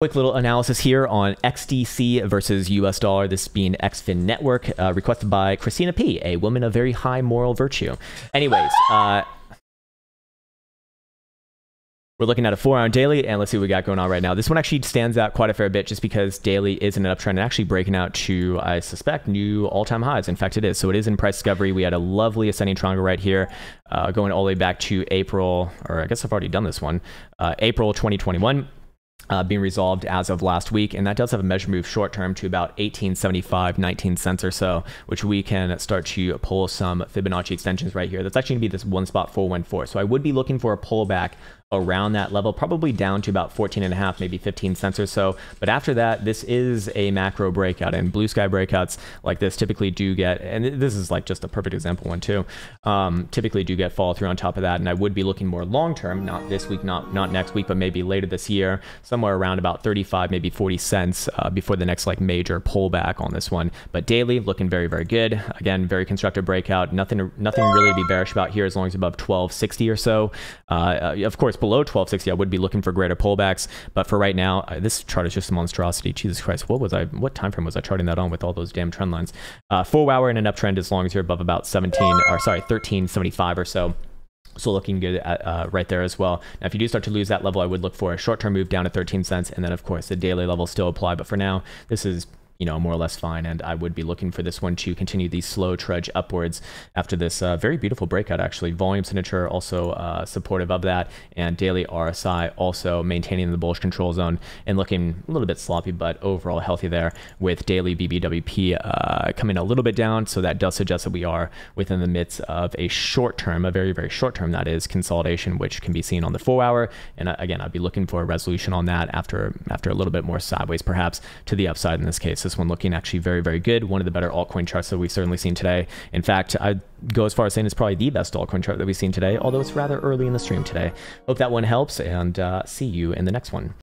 Quick little analysis here on XDC versus US dollar, this being XFin Network, uh, requested by Christina P., a woman of very high moral virtue. Anyways, uh, we're looking at a four hour daily, and let's see what we got going on right now. This one actually stands out quite a fair bit just because daily is in an uptrend and actually breaking out to, I suspect, new all time highs. In fact, it is. So it is in price discovery. We had a lovely ascending triangle right here, uh, going all the way back to April, or I guess I've already done this one, uh, April 2021 uh, being resolved as of last week, and that does have a measure move short term to about 1875, 19 cents or so, which we can start to pull some Fibonacci extensions right here. That's actually going to be this one spot 414. So I would be looking for a pullback around that level, probably down to about 14 and a half, maybe 15 cents or so. But after that, this is a macro breakout and blue sky breakouts like this typically do get, and this is like just a perfect example one too, um, typically do get follow through on top of that. And I would be looking more long-term, not this week, not, not next week, but maybe later this year. Some somewhere around about 35, maybe 40 cents uh, before the next like major pullback on this one. But daily looking very, very good. Again, very constructive breakout. Nothing, nothing really to be bearish about here as long as above 1260 or so. Uh, uh, of course, below 1260, I would be looking for greater pullbacks. But for right now, uh, this chart is just a monstrosity. Jesus Christ, what was I? What time frame was I charting that on with all those damn trend lines? Uh, four hour in an uptrend as long as you're above about 17 or sorry, 1375 or so. So looking good at, uh, uh, right there as well. Now, if you do start to lose that level, I would look for a short-term move down to 13 cents, and then of course the daily level still apply. But for now, this is you know, more or less fine. And I would be looking for this one to continue the slow trudge upwards after this uh, very beautiful breakout, actually. Volume signature also uh, supportive of that. And daily RSI also maintaining the bullish control zone and looking a little bit sloppy, but overall healthy there with daily BBWP uh, coming a little bit down. So that does suggest that we are within the midst of a short term, a very, very short term, that is consolidation, which can be seen on the four hour. And uh, again, I'd be looking for a resolution on that after, after a little bit more sideways, perhaps to the upside in this case this one looking actually very, very good. One of the better altcoin charts that we've certainly seen today. In fact, I'd go as far as saying it's probably the best altcoin chart that we've seen today, although it's rather early in the stream today. Hope that one helps and uh, see you in the next one.